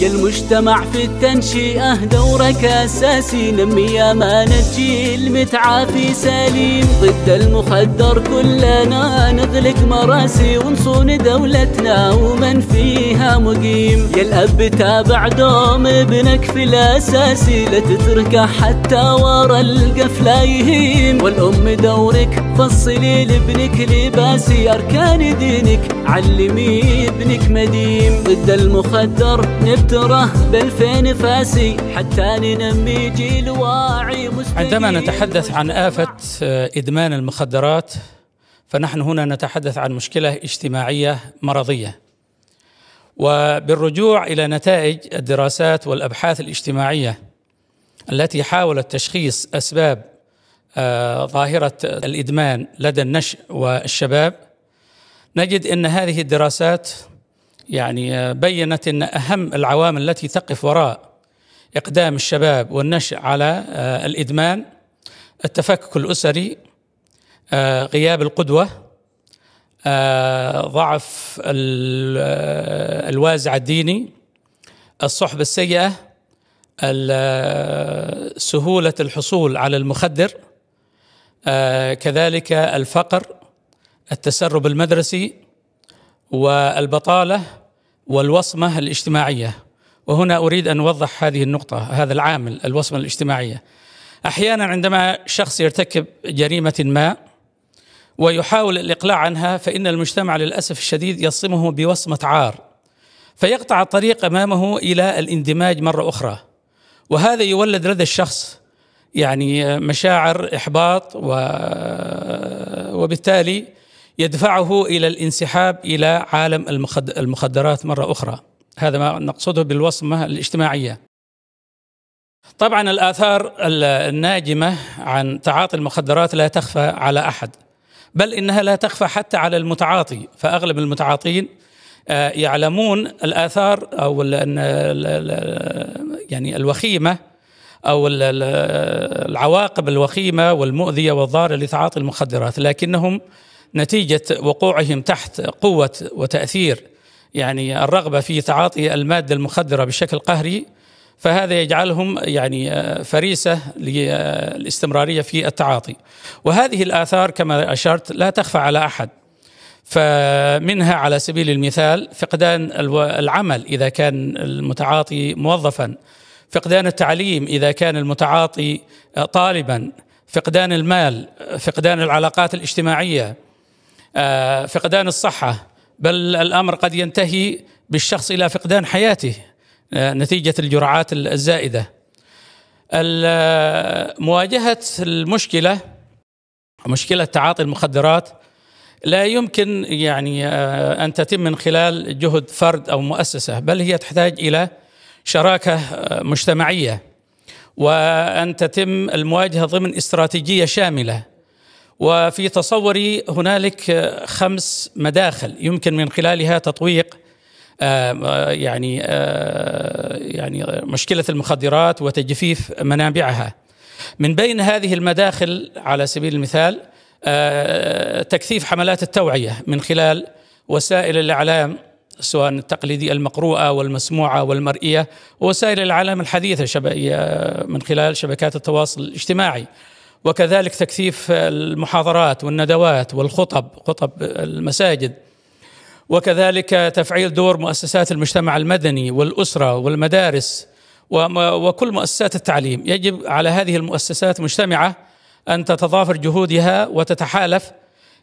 يا المجتمع في التنشئة دورك أساسي نمي أمانة جيل متعافي سليم ضد المخدر كلنا نغلق مراسي ونصون دولتنا ومن فيها مقيم يا الأب تابع دوم ابنك في الأساسي لا تتركه حتى ورا القفلة يهيم والأم دورك فصلي لابنك لباسي أركان دينك علمي ابنك مديم ضد المخدر نبقى مفترة بالفين فاسي حتى ننمي جيل واعي عندما نتحدث عن آفة آه، إدمان المخدرات فنحن هنا نتحدث عن مشكلة اجتماعية مرضية وبالرجوع إلى نتائج الدراسات والأبحاث الاجتماعية التي حاولت تشخيص أسباب آه، ظاهرة الإدمان لدى النشء والشباب نجد أن هذه الدراسات يعني آه، بينت ان اهم العوامل التي تقف وراء اقدام الشباب والنشء على آه، الادمان التفكك الاسري آه، غياب القدوه ضعف الوازع الديني الصحبه السيئه سهوله الحصول على المخدر كذلك الفقر التسرب المدرسي والبطاله والوصمه الاجتماعيه وهنا اريد ان اوضح هذه النقطه هذا العامل الوصمه الاجتماعيه احيانا عندما شخص يرتكب جريمه ما ويحاول الاقلاع عنها فان المجتمع للاسف الشديد يصمه بوصمه عار فيقطع الطريق امامه الى الاندماج مره اخرى وهذا يولد لدى الشخص يعني مشاعر احباط و وبالتالي يدفعه الى الانسحاب الى عالم المخدرات مره اخرى هذا ما نقصده بالوصمه الاجتماعيه طبعا الاثار الناجمه عن تعاطي المخدرات لا تخفى على احد بل انها لا تخفى حتى على المتعاطي فاغلب المتعاطين آه، يعلمون الاثار او يعني الوخيمه او العواقب الوخيمه والمؤذيه والضاره لتعاطي المخدرات لكنهم نتيجه وقوعهم تحت قوه وتاثير يعني الرغبه في تعاطي الماده المخدره بشكل قهري فهذا يجعلهم يعني آه، فريسه للاستمراريه في التعاطي وهذه الاثار كما اشرت لا تخفى على احد فمنها على سبيل المثال فقدان العمل اذا كان المتعاطي موظفا فقدان التعليم اذا كان المتعاطي آه، طالبا فقدان المال آه، فقدان العلاقات الاجتماعيه آه، فقدان الصحة بل الأمر قد ينتهي بالشخص إلى فقدان حياته آه، نتيجة الجرعات الزائدة آه، مواجهة المشكلة مشكلة تعاطي المخدرات لا يمكن يعني أن تتم من خلال جهد فرد أو مؤسسة بل هي تحتاج إلى شراكة مجتمعية وأن تتم المواجهة ضمن استراتيجية شاملة وفي تصوري هنالك خمس مداخل يمكن من خلالها تطويق آه، يعني آه، يعني مشكله المخدرات وتجفيف منابعها من بين هذه المداخل على سبيل المثال آه، تكثيف حملات التوعيه من خلال وسائل الاعلام سواء التقليدية المقروءة والمسموعة والمرئية ووسائل الإعلام الحديثة من خلال شبكات التواصل الاجتماعي وكذلك تكثيف المحاضرات والندوات والخطب خطب المساجد وكذلك تفعيل دور مؤسسات المجتمع المدني والاسره والمدارس وكل مؤسسات التعليم يجب على هذه المؤسسات مجتمعه ان تتضافر جهودها وتتحالف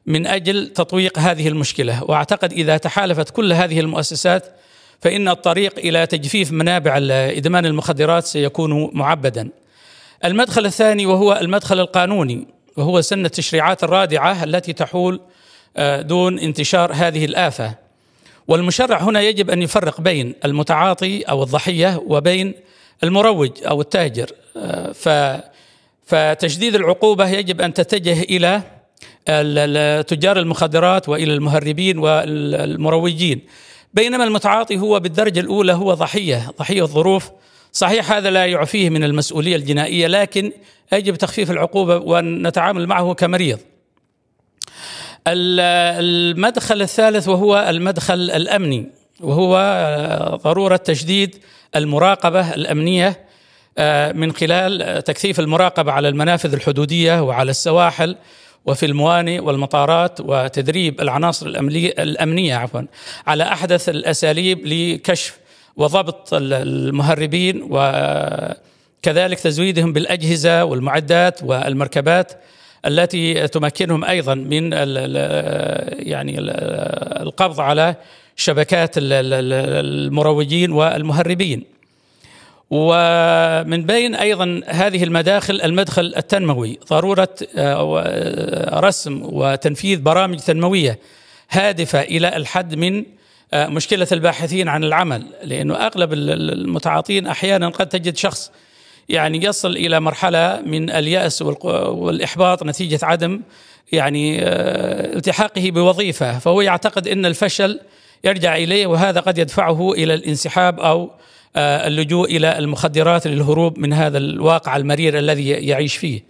من اجل تطويق هذه المشكله واعتقد اذا تحالفت كل هذه المؤسسات فان الطريق الى تجفيف منابع ادمان المخدرات سيكون معبدا المدخل الثاني وهو المدخل القانوني وهو سن التشريعات الرادعه التي تحول آه، دون انتشار هذه الافه والمشرع هنا يجب ان يفرق بين المتعاطي او الضحيه وبين المروج او التاجر آه، ف فتشديد العقوبه يجب ان تتجه الى تجار المخدرات والى المهربين والمروجين بينما المتعاطي هو بالدرجه الاولى هو ضحيه ضحيه الظروف صحيح هذا لا يعفيه من المسؤوليه الجنائيه لكن يجب تخفيف العقوبه وان نتعامل معه كمريض. المدخل الثالث وهو المدخل الامني وهو ضروره تشديد المراقبه الامنيه آه، من خلال تكثيف المراقبه على المنافذ الحدوديه وعلى السواحل وفي الموانئ والمطارات وتدريب العناصر الأمنية عفوا على أحدث الأساليب لكشف وضبط المهربين وكذلك تزويدهم بالاجهزه والمعدات والمركبات التي تمكنهم ايضا من يعني القبض على شبكات المروجين والمهربين. ومن بين ايضا هذه المداخل المدخل التنموي، ضروره آه، آه، رسم وتنفيذ برامج تنمويه هادفه الى الحد من آه، مشكله الباحثين عن العمل لانه اغلب المتعاطين احيانا قد تجد شخص يعني يصل الى مرحله من الياس والاحباط نتيجه عدم يعني آه، التحاقه بوظيفه فهو يعتقد ان الفشل يرجع اليه وهذا قد يدفعه الى الانسحاب او آه، اللجوء الى المخدرات للهروب من هذا الواقع المرير الذي يعيش فيه.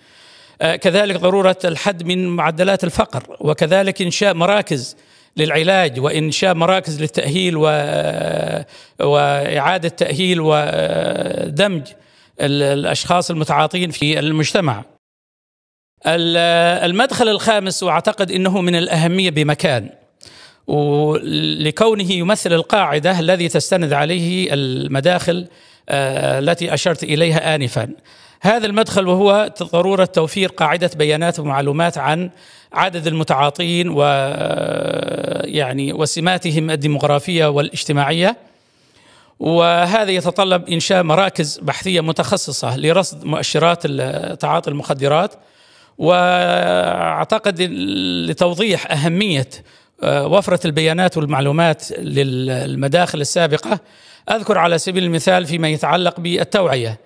كذلك ضروره الحد من معدلات الفقر وكذلك انشاء مراكز للعلاج وانشاء مراكز للتاهيل و... واعاده تاهيل ودمج الاشخاص المتعاطين في المجتمع. المدخل الخامس واعتقد انه من الاهميه بمكان ولكونه يمثل القاعده الذي تستند عليه المداخل آه، التي اشرت اليها انفا. هذا المدخل وهو ضروره توفير قاعده بيانات ومعلومات عن عدد المتعاطين و يعني وسماتهم الديمغرافيه والاجتماعيه وهذا يتطلب انشاء مراكز بحثيه متخصصه لرصد مؤشرات تعاطي المخدرات واعتقد لتوضيح اهميه آه، وفره البيانات والمعلومات للمداخل السابقه اذكر على سبيل المثال فيما يتعلق بالتوعيه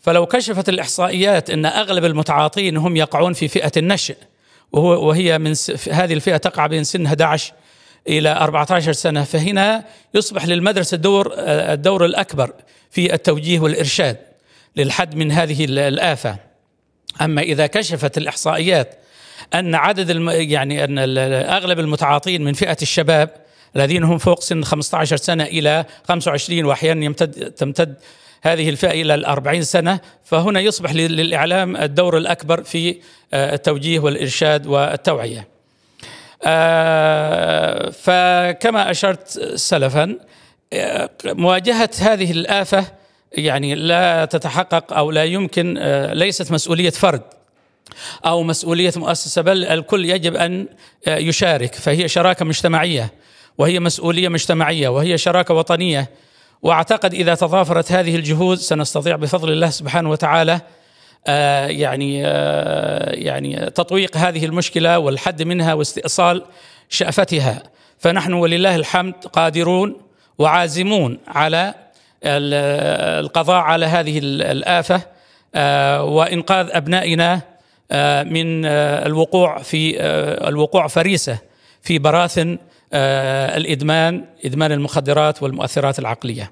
فلو كشفت الاحصائيات ان اغلب المتعاطين هم يقعون في فئه النشئ وهو وهي من هذه الفئه تقع بين سن 11 الى 14 سنه فهنا يصبح للمدرسه الدور الدور الاكبر في التوجيه والارشاد للحد من هذه الافه اما اذا كشفت الاحصائيات ان عدد الم يعني ان اغلب المتعاطين من فئه الشباب الذين هم فوق سن 15 سنة إلى 25 وأحيانا يمتد تمتد هذه الفئة إلى الأربعين سنة فهنا يصبح للإعلام الدور الأكبر في آه، التوجيه والإرشاد والتوعية آه، فكما أشرت سلفا آه، مواجهة هذه الآفة يعني لا تتحقق أو لا يمكن ليست مسؤولية فرد أو مسؤولية مؤسسة بل الكل يجب أن يشارك فهي شراكة مجتمعية وهي مسؤوليه مجتمعيه وهي شراكه وطنيه واعتقد اذا تضافرت هذه الجهود سنستطيع بفضل الله سبحانه وتعالى آه، يعني آه، يعني تطويق هذه المشكله والحد منها واستئصال شافتها فنحن ولله الحمد قادرون وعازمون على القضاء على هذه الافه آه، وانقاذ ابنائنا من الوقوع في الوقوع فريسه في براثن آه، الادمان ادمان المخدرات والمؤثرات العقليه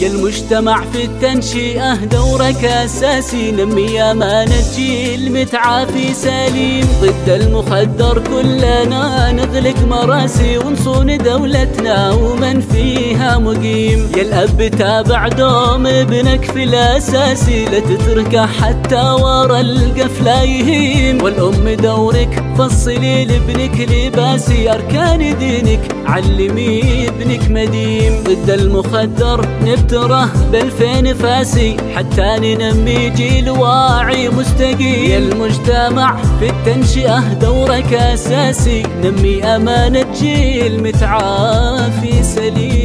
يا المجتمع في التنشئة دورك أساسي نمي أمانة جيل متعافي سليم ضد المخدر كلنا نغلق مراسي ونصون دولتنا ومن فيها مقيم يا الأب تابع دوم ابنك في الأساسي لا تتركه حتى ورا القفلة يهيم والأم دورك فصلي لابنك لباسي أركان دينك علمي ابنك مديم ضد المخدر نبتره بالفين فاسي حتى ننمي جيل واعي مستقيم يا المجتمع في التنشئة دورك أساسي نمي أمانة جيل متعافي سليم